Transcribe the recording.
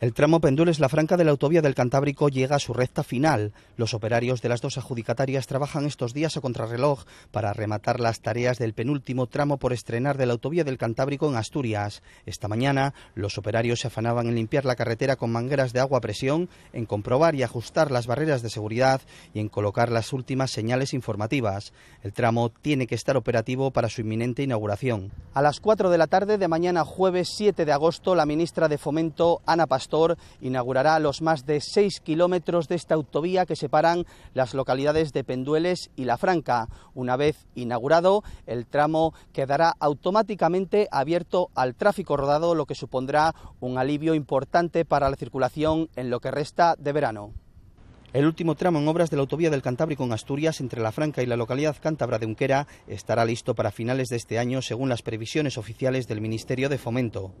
El tramo Pendules La Franca de la Autovía del Cantábrico llega a su recta final. Los operarios de las dos adjudicatarias trabajan estos días a contrarreloj para rematar las tareas del penúltimo tramo por estrenar de la Autovía del Cantábrico en Asturias. Esta mañana, los operarios se afanaban en limpiar la carretera con mangueras de agua a presión, en comprobar y ajustar las barreras de seguridad y en colocar las últimas señales informativas. El tramo tiene que estar operativo para su inminente inauguración. A las 4 de la tarde de mañana, jueves 7 de agosto, la ministra de Fomento, Ana inaugurará los más de 6 kilómetros de esta autovía que separan las localidades de Pendueles y La Franca. Una vez inaugurado, el tramo quedará automáticamente abierto al tráfico rodado, lo que supondrá un alivio importante para la circulación en lo que resta de verano. El último tramo en obras de la autovía del Cantábrico en Asturias, entre La Franca y la localidad cántabra de Unquera, estará listo para finales de este año, según las previsiones oficiales del Ministerio de Fomento.